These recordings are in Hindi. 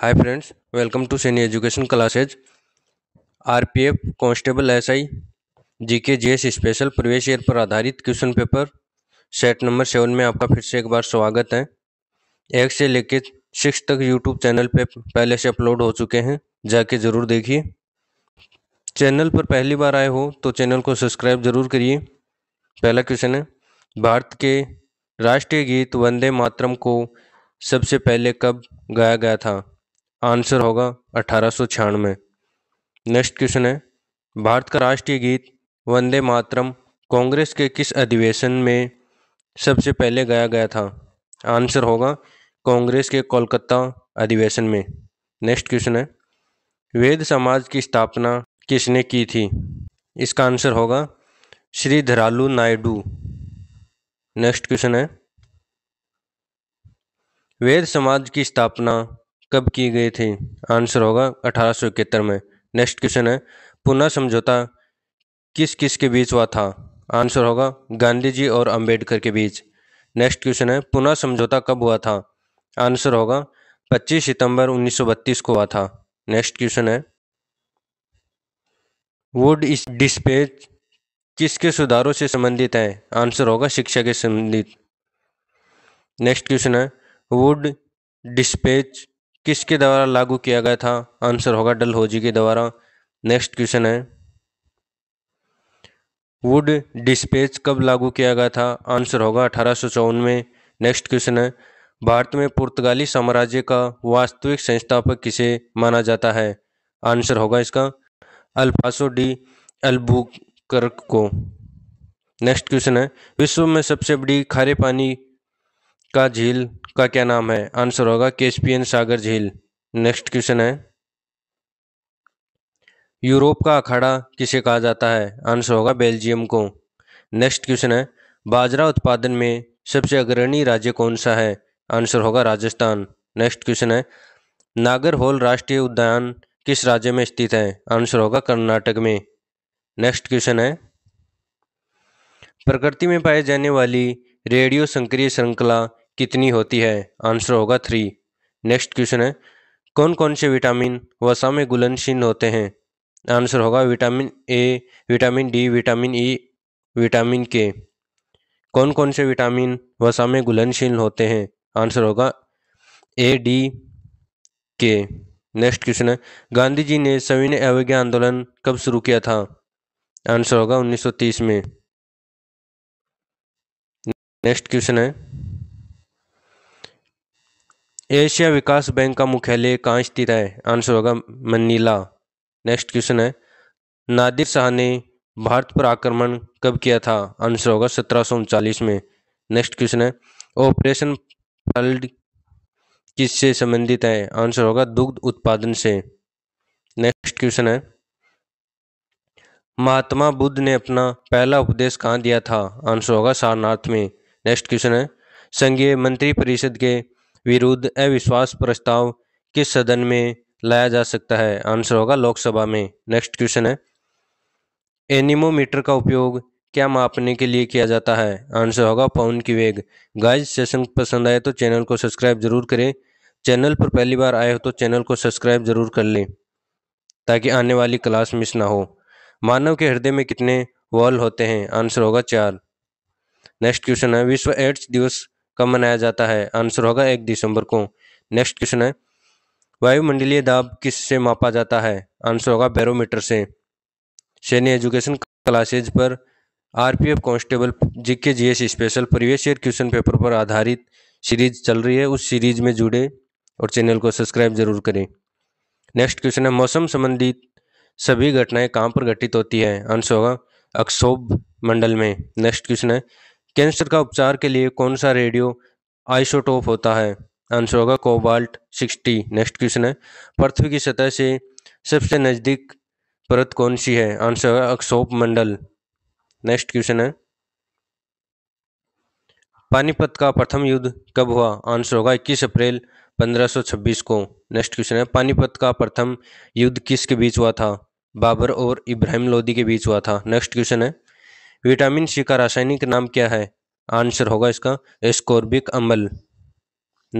hi friends welcome to Saini education classes RPF constable SI GK GS special previous year पर आधारित question paper set number seven में आपका फिर से एक बार स्वागत है एक से लेकर सिक्स तक यूट्यूब चैनल पे पहले से अपलोड हो चुके हैं जाके ज़रूर देखिए चैनल पर पहली बार आए हो तो चैनल को सब्सक्राइब ज़रूर करिए पहला क्वेश्चन है भारत के राष्ट्रीय गीत वंदे मातरम को सबसे पहले कब गाया गया था आंसर होगा अठारह नेक्स्ट क्वेश्चन है भारत का राष्ट्रीय गीत वंदे मातरम कांग्रेस के किस अधिवेशन में सबसे पहले गाया गया था आंसर होगा कांग्रेस के कोलकाता अधिवेशन में नेक्स्ट क्वेश्चन है वेद समाज की स्थापना किसने की थी इसका आंसर होगा श्री धरालू नायडू नेक्स्ट क्वेश्चन है वेद समाज की स्थापना कब किए गए थे आंसर होगा अठारह में नेक्स्ट क्वेश्चन है पुनः समझौता किस किस के बीच हुआ था आंसर होगा गांधी जी और अंबेडकर के बीच नेक्स्ट क्वेश्चन है पुनः समझौता कब हुआ था आंसर होगा 25 सितंबर 1932 को हुआ था नेक्स्ट क्वेश्चन है वुड इस डिस्पेच किसके सुधारों से संबंधित है आंसर होगा शिक्षा के संबंधित नेक्स्ट क्वेश्चन है वुड डिस्पेच किसके द्वारा लागू किया गया था आंसर होगा डल होजी के द्वारा नेक्स्ट क्वेश्चन है वुड डिस्पेच कब लागू किया गया था आंसर होगा अठारह में नेक्स्ट क्वेश्चन है भारत में पुर्तगाली साम्राज्य का वास्तविक संस्थापक किसे माना जाता है आंसर होगा इसका अल्फासो डी अल्बुकर्क को नेक्स्ट क्वेश्चन है विश्व में सबसे बड़ी खारे पानी का झील का क्या नाम है आंसर होगा कैस्पियन सागर झील नेक्स्ट क्वेश्चन है यूरोप का अखाड़ा किसे कहा जाता है आंसर होगा बेल्जियम को नेक्स्ट क्वेश्चन है बाजरा उत्पादन में सबसे अग्रणी राज्य कौन सा है आंसर होगा राजस्थान नेक्स्ट क्वेश्चन है नागर होल राष्ट्रीय उद्यान किस राज्य में स्थित है आंसर होगा कर्नाटक में नेक्स्ट क्वेश्चन है प्रकृति में पाए जाने वाली रेडियो संक्रिय श्रृंखला कितनी होती है आंसर होगा थ्री नेक्स्ट क्वेश्चन है कौन कौन से विटामिन वसा में गुलनशील होते हैं आंसर होगा vitamin A vitamin D vitamin E e, vitamin K कौन कौन से विटामिन वसा में गुलनशील होते हैं आंसर होगा ए डी के नेक्स्ट क्वेश्चन है गांधी जी ने सविनय अवज्ञा आंदोलन कब शुरू किया था आंसर होगा 1930 में नेक्स्ट क्वेश्चन है एशिया विकास बैंक का मुख्यालय कहाँ स्थित है आंसर होगा मनीला नेक्स्ट क्वेश्चन है नादिर शाह ने भारत पर आक्रमण कब किया था आंसर होगा सत्रह में नेक्स्ट क्वेश्चन है ऑपरेशन फल्ड किससे संबंधित है आंसर होगा दुग्ध उत्पादन से नेक्स्ट क्वेश्चन है महात्मा बुद्ध ने अपना पहला उपदेश कहाँ दिया था आंसर होगा सारनाथ में नेक्स्ट क्वेश्चन है संघीय मंत्रिपरिषद के विरुद्ध अविश्वास प्रस्ताव किस सदन में लाया जा सकता है आंसर होगा लोकसभा में नेक्स्ट क्वेश्चन है एनिमोमीटर का उपयोग क्या मापने के लिए किया जाता है आंसर होगा पवन की वेग गाइस सेशन पसंद आए तो चैनल को सब्सक्राइब जरूर करें चैनल पर पहली बार आए हो तो चैनल को सब्सक्राइब जरूर कर लें ताकि आने वाली क्लास मिस ना हो मानव के हृदय में कितने वॉल होते हैं आंसर होगा चार नेक्स्ट क्वेश्चन है विश्व एड्स दिवस कब मनाया जाता है आंसर होगा एक दिसंबर को नेक्स्ट क्वेश्चन है वायुमंडलीय दाब किस से मापा जाता है आंसर होगा बैरोमीटर से सैन्य एजुकेशन क्लासेज पर RPF constable GK GS special previous year question paper पर आधारित सीरीज चल रही है उस सीरीज में जुड़े और चैनल को सब्सक्राइब जरूर करें नेक्स्ट क्वेश्चन है मौसम संबंधित सभी घटनाएं कहाँ पर घटित होती है आंसर होगा अक्षोभ मंडल में नेक्स्ट क्वेश्चन है कैंसर का उपचार के लिए कौन सा रेडियो आइसोटोप होता है आंसर होगा कोबाल्ट सिक्सटी नेक्स्ट क्वेश्चन है पृथ्वी की सतह से सबसे नज़दीक परत कौन सी है आंसर होगा अक्षोप मंडल नेक्स्ट क्वेश्चन है पानीपत का प्रथम युद्ध कब हुआ आंसर होगा 21 अप्रैल 1526 को नेक्स्ट क्वेश्चन है पानीपत का प्रथम युद्ध किसके बीच हुआ था बाबर और इब्राहिम लोदी के बीच हुआ था नेक्स्ट क्वेश्चन है विटामिन सी का रासायनिक नाम क्या है आंसर होगा इसका एस्कोर्बिक अम्ल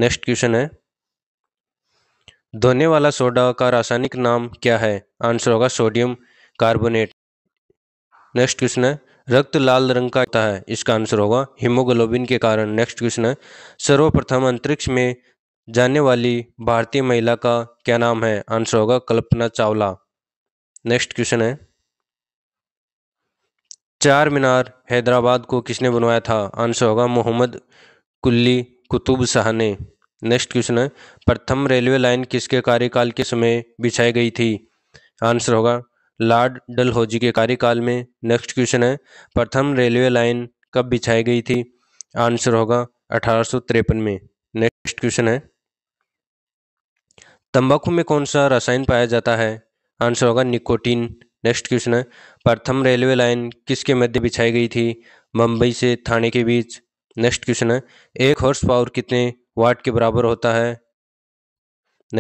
नेक्स्ट क्वेश्चन है धोने वाला सोडा का रासायनिक नाम क्या है आंसर होगा सोडियम कार्बोनेट नेक्स्ट क्वेश्चन है रक्त लाल रंग का होता है इसका आंसर होगा हीमोग्लोबिन के कारण नेक्स्ट क्वेश्चन है सर्वप्रथम अंतरिक्ष में जाने वाली भारतीय महिला का क्या नाम है आंसर होगा कल्पना चावला नेक्स्ट क्वेश्चन है चार मीनार हैदराबाद को किसने बनवाया था आंसर होगा मोहम्मद कुल्ली कुतुब शाह ने नेक्स्ट क्वेश्चन है प्रथम रेलवे लाइन किसके कार्यकाल के समय बिछाई गई थी आंसर होगा लॉर्ड डलहौजी के कार्यकाल में नेक्स्ट क्वेश्चन है प्रथम रेलवे लाइन कब बिछाई गई थी आंसर होगा अठारह में नेक्स्ट क्वेश्चन है तंबाकू में कौन सा रसायन पाया जाता है आंसर होगा निकोटीन नेक्स्ट क्वेश्चन है प्रथम रेलवे लाइन किसके मध्य बिछाई गई थी मुंबई से थाने के बीच नेक्स्ट क्वेश्चन है एक हॉर्स पावर कितने वाट के बराबर होता है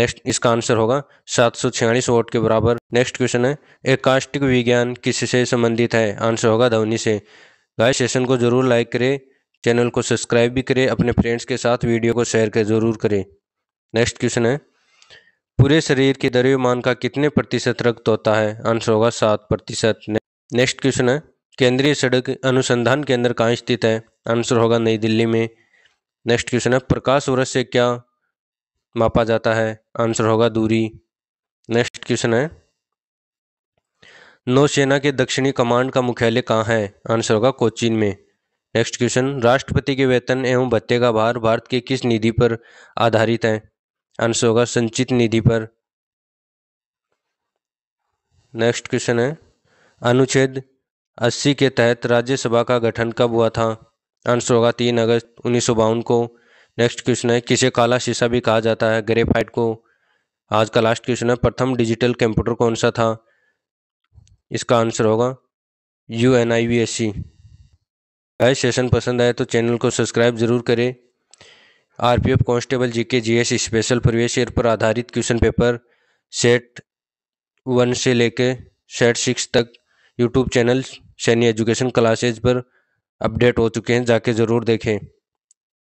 नेक्स्ट इसका आंसर होगा सात सौ छियालीस वोट के बराबर नेक्स्ट क्वेश्चन है एक काष्टिक विज्ञान किससे संबंधित है आंसर होगा धवनी से गाय सेशन को जरूर लाइक करें चैनल को सब्सक्राइब भी करें अपने फ्रेंड्स के साथ वीडियो को शेयर कर जरूर करें नेक्स्ट क्वेश्चन है पूरे शरीर के द्रव्यमान का कितने प्रतिशत रक्त होता है आंसर होगा सात प्रतिशत नेक्स्ट क्वेश्चन है केंद्रीय सड़क अनुसंधान केंद्र कहाँ स्थित है आंसर होगा नई दिल्ली में नेक्स्ट क्वेश्चन है प्रकाश वर्ष से क्या मापा जाता है आंसर होगा दूरी नेक्स्ट क्वेश्चन है नौसेना के दक्षिणी कमांड का मुख्यालय कहाँ है आंसर होगा कोचीन में नेक्स्ट क्वेश्चन राष्ट्रपति के वेतन एवं भत्ते का भार भारत के किस निधि पर आधारित है आंसर होगा संचित निधि पर नेक्स्ट क्वेश्चन है अनुच्छेद 80 के तहत राज्यसभा का गठन कब हुआ था आंसर होगा तीन अगस्त उन्नीस को नेक्स्ट क्वेश्चन है किसे काला शीशा भी कहा जाता है ग्रेफाइट को आज का लास्ट क्वेश्चन है प्रथम डिजिटल कंप्यूटर कौन सा था इसका आंसर होगा U N I V S C session पसंद आए तो चैनल को सब्सक्राइब जरूर करें R P F constable G K G S special previous year पर आधारित क्वेश्चन पेपर सेट वन से लेके सेट सिक्स तक YouTube channel Saini education classes पर अपडेट हो चुके हैं जाके ज़रूर देखें